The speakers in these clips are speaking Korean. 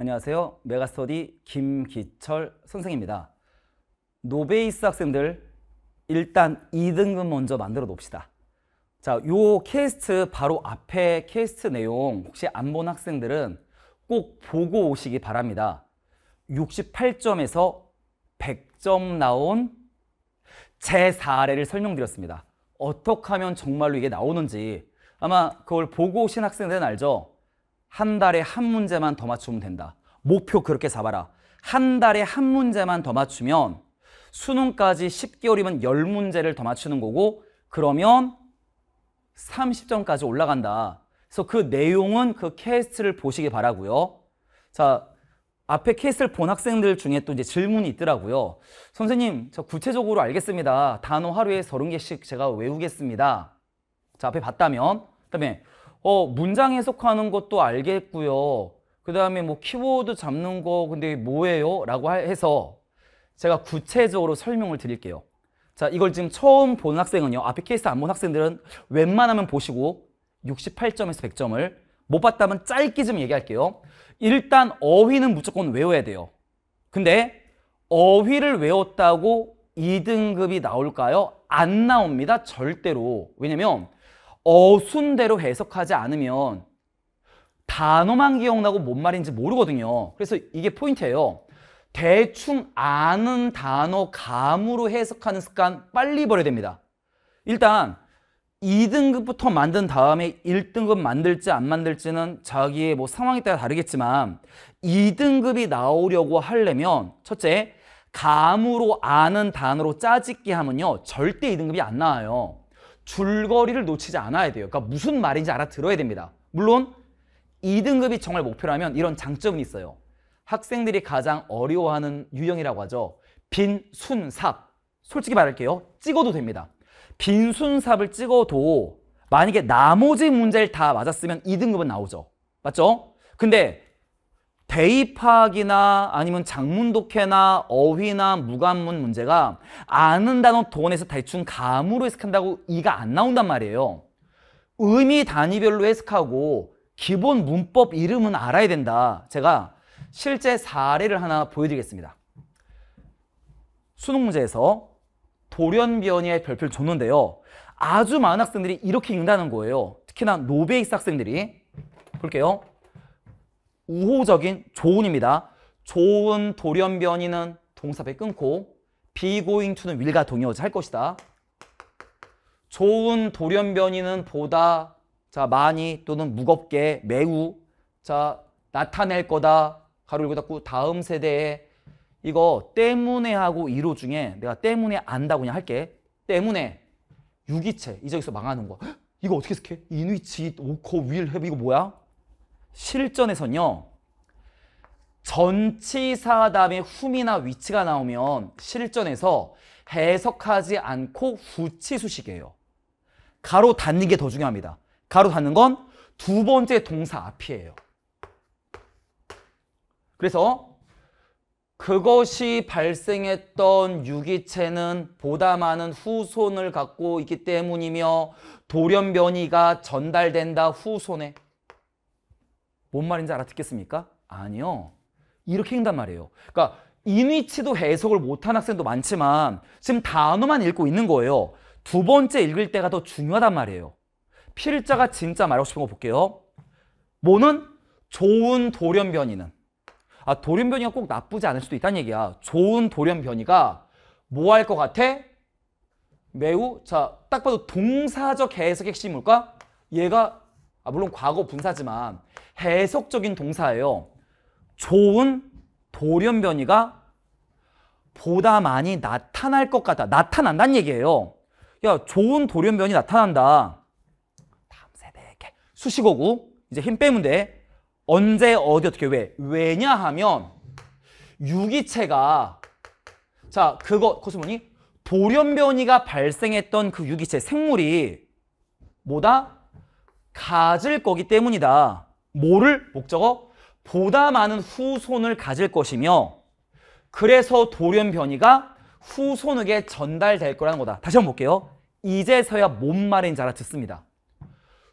안녕하세요. 메가스터디 김기철 선생입니다. 노베이스 학생들 일단 2등급 먼저 만들어 놓읍시다. 자, 요 캐스트 바로 앞에 캐스트 내용 혹시 안 본 학생들은 꼭 보고 오시기 바랍니다. 68점에서 100점 나온 제 4례를 설명드렸습니다. 어떻게 하면 정말로 이게 나오는지 아마 그걸 보고 오신 학생들은 알죠? 한 달에 한 문제만 더 맞추면 된다. 목표 그렇게 잡아라. 한 달에 한 문제만 더 맞추면 수능까지 10개월이면 10문제를 더 맞추는 거고 그러면 30점까지 올라간다. 그래서 그 내용은 그 케이스를 보시기 바라고요. 자, 앞에 케이스를 본 학생들 중에 또 이제 질문이 있더라고요. 선생님, 저 구체적으로 알겠습니다. 단어 하루에 30개씩 제가 외우겠습니다. 자, 앞에 봤다면. 그다음에 어, 문장 에속하는 것도 알겠고요. 그 다음에 뭐 키워드 잡는 거 근데 뭐예요? 라고 해서 제가 구체적으로 설명을 드릴게요. 자, 이걸 지금 처음 본 학생은요. 앞에 케이스 안 본 학생들은 웬만하면 보시고 68점에서 100점을 못 봤다면 짧게 좀 얘기할게요. 일단 어휘는 무조건 외워야 돼요. 근데 어휘를 외웠다고 2등급이 나올까요? 안 나옵니다. 절대로. 왜냐면 어순대로 해석하지 않으면 단어만 기억나고 뭔 말인지 모르거든요. 그래서 이게 포인트예요. 대충 아는 단어 감으로 해석하는 습관 빨리 버려야 됩니다. 일단 2등급부터 만든 다음에 1등급 만들지 안 만들지는 자기의 뭐 상황에 따라 다르겠지만 2등급이 나오려고 하려면 첫째 감으로 아는 단어로 짜짓기 하면요 절대 2등급이 안 나와요 줄거리를 놓치지 않아야 돼요. 그러니까 무슨 말인지 알아들어야 됩니다. 물론 2등급이 정말 목표라면 이런 장점은 있어요. 학생들이 가장 어려워하는 유형이라고 하죠. 빈순삽. 솔직히 말할게요. 찍어도 됩니다. 빈순삽을 찍어도 만약에 나머지 문제를 다 맞았으면 2등급은 나오죠. 맞죠? 근데 대입학이나 아니면 장문독해나 어휘나 무관문 문제가 아는 단어 돈에서 대충 감으로 해석한다고 이가 안 나온단 말이에요. 의미 단위별로 해석하고 기본 문법 이름은 알아야 된다. 제가 실제 사례를 하나 보여드리겠습니다. 수능 문제에서 돌연변이의 별표를 줬는데요. 아주 많은 학생들이 이렇게 읽는다는 거예요. 특히나 노베이스 학생들이 볼게요. 우호적인 조은입니다. 조은 돌연 변이는 동사배 끊고 be going to는 will과 동의어제 할 것이다. 좋은 돌연 변이는 보다 자 많이 또는 무겁게 매우 자 나타낼 거다 가로 열 닫고 다음 세대에 이거 때문에 하고 이로 중에 내가 때문에 안다 그냥 할게 때문에 유기체 이저기서 망하는 거 헉, 이거 어떻게 해석해? 인위치 오코 윌 해브 이거 뭐야? 실전에서는요 전치사 다음에 후미나 위치가 나오면 실전에서 해석하지 않고 후치 수식이에요. 가로 닫는 게 더 중요합니다. 가로 닫는 건 두 번째 동사 앞이에요. 그래서 그것이 발생했던 유기체는 보다 많은 후손을 갖고 있기 때문이며 돌연변이가 전달된다 후손에 뭔 말인지 알아듣겠습니까? 아니요. 이렇게 읽단 말이에요. 그러니까 인위치도 해석을 못한 학생도 많지만 지금 단어만 읽고 있는 거예요. 두 번째 읽을 때가 더 중요하단 말이에요. 필자가 진짜 말하고 싶은 거 볼게요. 뭐는 좋은 돌연변이는 아 돌연변이가 꼭 나쁘지 않을 수도 있다는 얘기야. 좋은 돌연변이가 뭐 할 것 같아? 매우 자 딱 봐도 동사적 해석의 핵심일까 얘가 아, 물론 과거 분사지만 해석적인 동사예요. 좋은 돌연변이가 보다 많이 나타날 것 같다. 나타난다는 얘기예요. 야, 좋은 돌연변이 나타난다. 다음 세대에게 수식어구 이제 힘 빼면 돼. 언제 어디 어떻게 왜? 왜냐하면 유기체가 자, 그거 코스모니 돌연변이가 발생했던 그 유기체 생물이 뭐다? 가질 거기 때문이다. 뭐를? 목적어? 보다 많은 후손을 가질 것이며 그래서 돌연 변이가 후손에게 전달될 거라는 거다. 다시 한번 볼게요. 이제서야 뭔 말인지 알아듣습니다.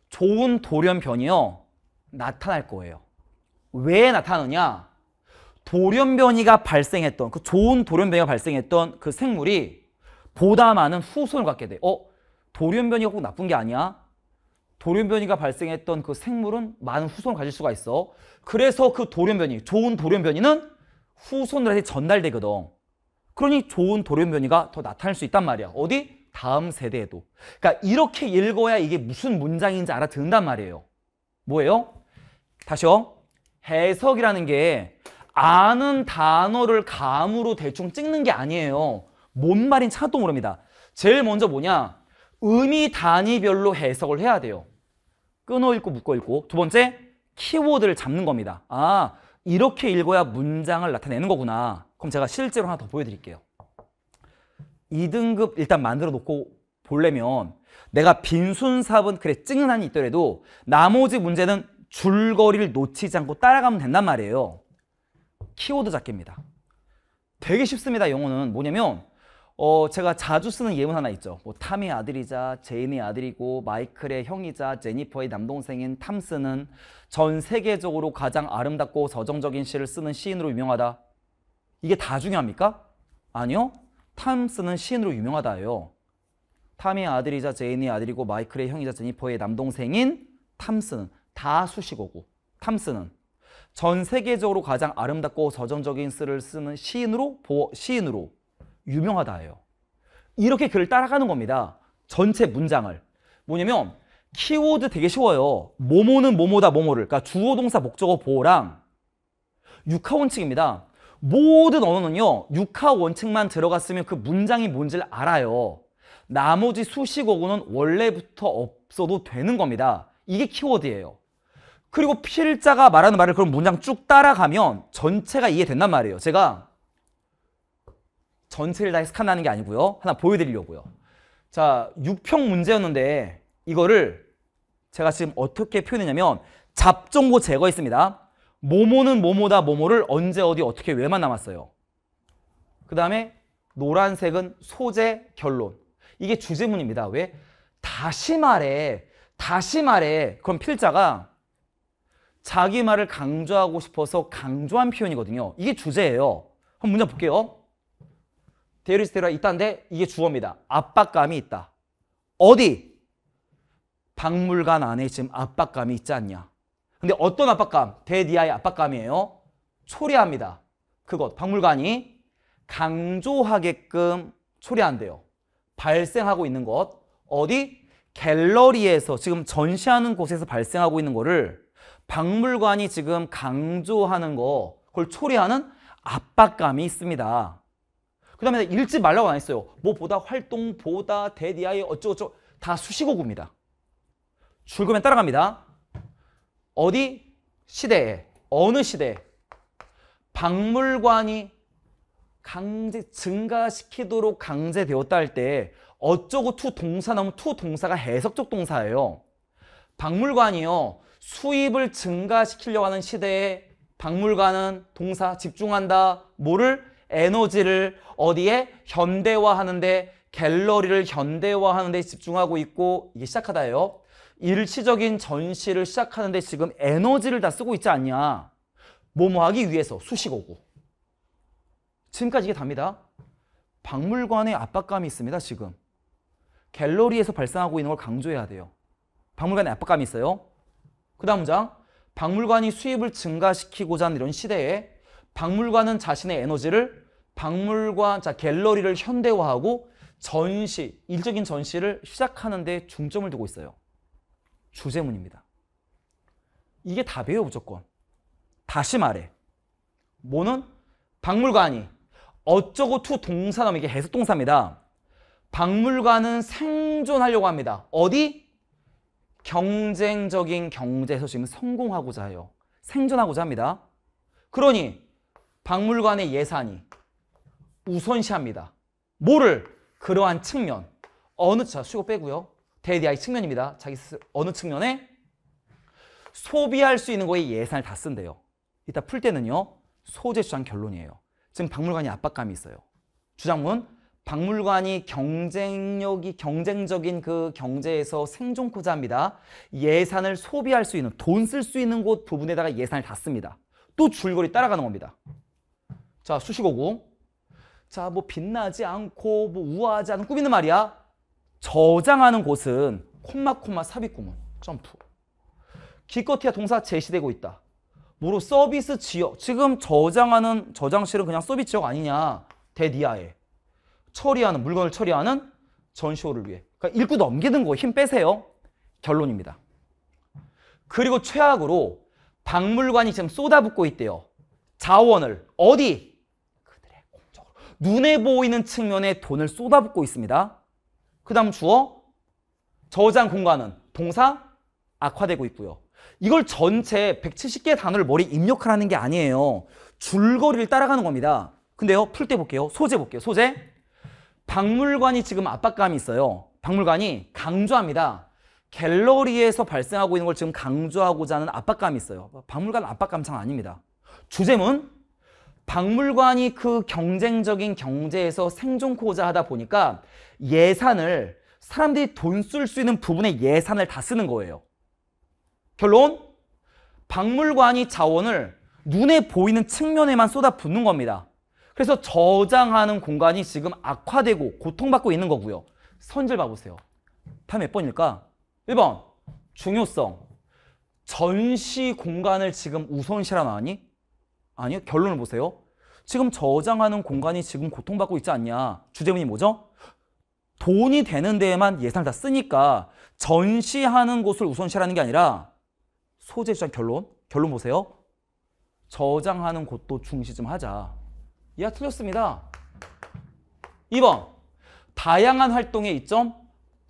좋은 돌연 변이요. 나타날 거예요. 왜 나타나느냐? 돌연 변이가 발생했던 그 좋은 돌연 변이가 발생했던 그 생물이 보다 많은 후손을 갖게 돼. 어? 돌연 변이가 꼭 나쁜 게 아니야. 돌연변이가 발생했던 그 생물은 많은 후손을 가질 수가 있어. 그래서 그 돌연변이, 좋은 돌연변이는 후손들한테 전달되거든. 그러니 좋은 돌연변이가 더 나타날 수 있단 말이야. 어디? 다음 세대에도. 그러니까 이렇게 읽어야 이게 무슨 문장인지 알아듣는단 말이에요. 뭐예요? 다시요. 해석이라는 게 아는 단어를 감으로 대충 찍는 게 아니에요. 뭔 말인 차도 모릅니다. 제일 먼저 뭐냐? 의미 단위별로 해석을 해야 돼요. 끊어 읽고 묶어 읽고. 두 번째, 키워드를 잡는 겁니다. 아, 이렇게 읽어야 문장을 나타내는 거구나. 그럼 제가 실제로 하나 더 보여드릴게요. 2등급 일단 만들어 놓고 보려면 내가 빈순삽은 그래 찍는 한이 있더라도 나머지 문제는 줄거리를 놓치지 않고 따라가면 된단 말이에요. 키워드 잡기입니다. 되게 쉽습니다. 영어는 뭐냐면 어, 제가 자주 쓰는 예문 하나 있죠. 뭐, 탐의 아들이자 제인의 아들이고 마이클의 형이자 제니퍼의 남동생인 탐스는 전 세계적으로 가장 아름답고 서정적인 시를 쓰는 시인으로 유명하다. 이게 다 중요합니까? 아니요. 탐스는 시인으로 유명하다요 탐의 아들이자 제인의 아들이고 마이클의 형이자 제니퍼의 남동생인 탐스는 다 수식어고 탐스는 전 세계적으로 가장 아름답고 서정적인 시를 쓰는 시인으로 시인으로 유명하다예요. 이렇게 글을 따라가는 겁니다. 전체 문장을. 뭐냐면 키워드 되게 쉬워요. 모모는 모모다 모모를. 그러니까 주어 동사 목적어 보호랑 육하 원칙입니다. 모든 언어는요. 육하 원칙만 들어갔으면 그 문장이 뭔지를 알아요. 나머지 수식어구는 원래부터 없어도 되는 겁니다. 이게 키워드예요. 그리고 필자가 말하는 말을 그럼 문장 쭉 따라가면 전체가 이해된단 말이에요. 제가 전체를 다 스캔하는 게 아니고요. 하나 보여드리려고요. 자, 6평 문제였는데 이거를 제가 지금 어떻게 표현했냐면 잡종고 제거했습니다. 모모는 모모다 모모를 언제 어디 어떻게 왜만 남았어요. 그 다음에 노란색은 소재 결론. 이게 주제문입니다. 왜? 다시 말해, 다시 말해. 그럼 필자가 자기 말을 강조하고 싶어서 강조한 표현이거든요. 이게 주제예요. 한번 문장 볼게요. 데이리스테라 있다는데 이게 주어입니다. 압박감이 있다. 어디? 박물관 안에 지금 압박감이 있지 않냐. 근데 어떤 압박감? 데디아의 압박감이에요. 초래합니다. 그것, 박물관이 강조하게끔 초래한대요. 발생하고 있는 것. 어디? 갤러리에서 지금 전시하는 곳에서 발생하고 있는 거를 박물관이 지금 강조하는 거, 그걸 초래하는 압박감이 있습니다. 그 다음에 읽지 말라고 안 했어요. 뭐 보다, 활동, 보다, 대디아이, 어쩌고저쩌고 다 수식어구입니다. 줄거면 따라갑니다. 어디 시대에, 어느 시대에 박물관이 강제 증가시키도록 강제되었다 할 때 어쩌고 투 동사 나오면 투 동사가 해석적 동사예요. 박물관이요. 수입을 증가시키려고 하는 시대에 박물관은 동사 집중한다. 뭐를? 에너지를 어디에 현대화하는데 갤러리를 현대화하는데 집중하고 있고 이게 시작하다예요. 일시적인 전시를 시작하는데 지금 에너지를 다 쓰고 있지 않냐. 뭐뭐 하기 위해서 수식어고. 지금까지 이게 답니다. 박물관의 압박감이 있습니다. 지금. 갤러리에서 발생하고 있는 걸 강조해야 돼요. 박물관의 압박감이 있어요. 그 다음 문장. 박물관이 수입을 증가시키고자 하는 이런 시대에 박물관은 자신의 에너지를 박물관, 자 갤러리를 현대화하고 전시, 일적인 전시를 시작하는 데 중점을 두고 있어요. 주제문입니다. 이게 답이에요, 무조건. 다시 말해. 뭐는 박물관이 어쩌고 투 동사남, 이게 해석 동사입니다. 박물관은 생존하려고 합니다. 어디? 경쟁적인 경제에서 지금 성공하고자 해요. 생존하고자 합니다. 그러니 박물관의 예산이 우선시합니다. 뭐를? 그러한 측면. 어느, 자, 수고 빼고요. 대디아의 측면입니다. 자기 어느 측면에? 소비할 수 있는 거에 예산을 다 쓴대요. 이따 풀 때는요. 소재 주장 결론이에요. 지금 박물관이 압박감이 있어요. 주장문 박물관이 경쟁력이 경쟁적인 그 경제에서 생존코자입니다. 예산을 소비할 수 있는 돈 쓸 수 있는 곳 부분에다가 예산을 다 씁니다. 또 줄거리 따라가는 겁니다. 자, 수식어고. 자, 뭐 빛나지 않고 뭐 우아하지 않은 꾸미는 말이야. 저장하는 곳은 콤마 콤마 삽입구문 점프. 기껏해야 동사 제시되고 있다. 뭐로 서비스 지역. 지금 저장하는 저장실은 그냥 서비스 지역 아니냐. 대디아에. 처리하는 물건을 처리하는 전시호를 위해. 그러니까 읽고 넘기는 거힘 빼세요. 결론입니다. 그리고 최악으로 박물관이 지금 쏟아붓고 있대요. 자원을 어디? 눈에 보이는 측면에 돈을 쏟아붓고 있습니다. 그 다음 주어 저장 공간은 동사 악화되고 있고요. 이걸 전체 170개 단어를 머리 입력하라는 게 아니에요. 줄거리를 따라가는 겁니다. 근데요. 풀 때 볼게요. 소재 볼게요. 소재. 박물관이 지금 압박감이 있어요. 박물관이 강조합니다. 갤러리에서 발생하고 있는 걸 지금 강조하고자 하는 압박감이 있어요. 박물관 압박감 장 아닙니다. 주제문 박물관이 그 경쟁적인 경제에서 생존코자 하다 보니까 예산을 사람들이 돈 쓸 수 있는 부분의 예산을 다 쓰는 거예요. 결론? 박물관이 자원을 눈에 보이는 측면에만 쏟아붓는 겁니다. 그래서 저장하는 공간이 지금 악화되고 고통받고 있는 거고요. 선질 봐보세요. 답몇 번일까? 1번 중요성 전시 공간을 지금 우선시라 나니 왔 아니요. 결론을 보세요. 지금 저장하는 공간이 지금 고통받고 있지 않냐. 주제문이 뭐죠? 돈이 되는 데에만 예산을 다 쓰니까 전시하는 곳을 우선시하는 게 아니라 소재 시장 결론, 결론 보세요. 저장하는 곳도 중시 좀 하자. 이하 틀렸습니다. 2번 다양한 활동의 이점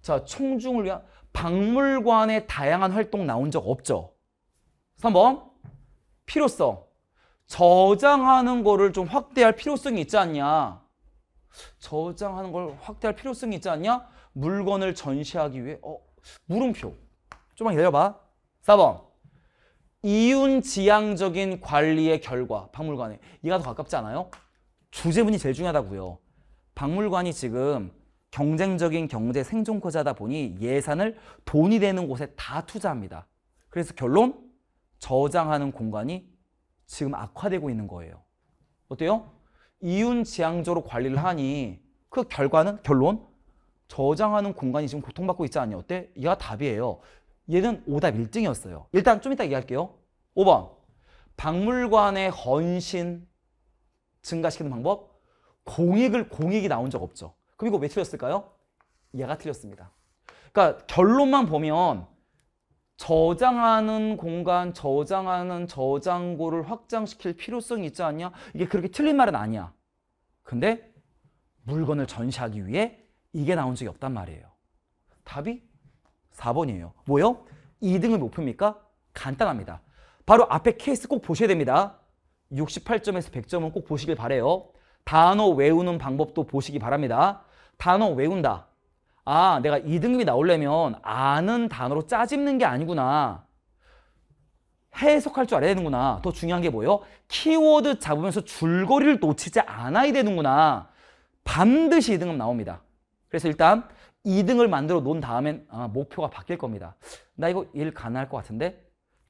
자총중을 위한 박물관의 다양한 활동 나온 적 없죠. 3번 필요성 저장하는 거를 좀 확대할 필요성이 있지 않냐. 저장하는 걸 확대할 필요성이 있지 않냐? 물건을 전시하기 위해 어 물음표 좀만 기다려봐 4번 이윤지향적인 관리의 결과 박물관에 얘가 더 가깝지 않아요? 주제문이 제일 중요하다고요 박물관이 지금 경쟁적인 경제 생존코자다 보니 예산을 돈이 되는 곳에 다 투자합니다 그래서 결론 저장하는 공간이 지금 악화되고 있는 거예요. 어때요? 이윤지향적으로 관리를 하니 그 결과는 결론 저장하는 공간이 지금 고통받고 있지 않냐 어때? 얘가 답이에요. 얘는 오답 1등이었어요. 일단 좀 이따 얘기할게요. 5번 박물관의 헌신 증가시키는 방법 공익을 공익이 나온 적 없죠. 그럼 이거 왜 틀렸을까요? 얘가 틀렸습니다. 그러니까 결론만 보면 저장하는 공간, 저장하는 저장고를 확장시킬 필요성이 있지 않냐? 이게 그렇게 틀린 말은 아니야. 근데 물건을 전시하기 위해 이게 나온 적이 없단 말이에요. 답이 4번이에요. 뭐요? 2등을 목표입니까? 간단합니다. 바로 앞에 케이스 꼭 보셔야 됩니다. 68점에서 100점은 꼭 보시길 바래요. 단어 외우는 방법도 보시기 바랍니다. 단어 외운다. 아 내가 2등급이 나오려면 아는 단어로 짜집는 게 아니구나. 해석할 줄 알아야 되는구나. 더 중요한 게 뭐예요? 키워드 잡으면서 줄거리를 놓치지 않아야 되는구나. 반드시 2등급 나옵니다. 그래서 일단 2등을 만들어 놓은 다음엔 아, 목표가 바뀔 겁니다. 나 이거 일 가능할 것 같은데?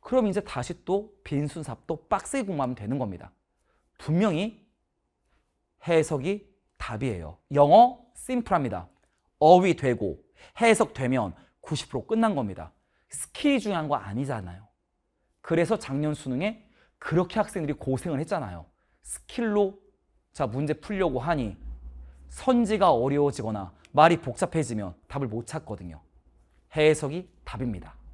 그럼 이제 다시 또빈순삽또 빡세게 공부하면 되는 겁니다. 분명히 해석이 답이에요. 영어 심플합니다. 어휘 되고 해석되면 90% 끝난 겁니다. 스킬이 중요한 거 아니잖아요. 그래서 작년 수능에 그렇게 학생들이 고생을 했잖아요. 스킬로 자 문제 풀려고 하니 선지가 어려워지거나 말이 복잡해지면 답을 못 찾거든요. 해석이 답입니다.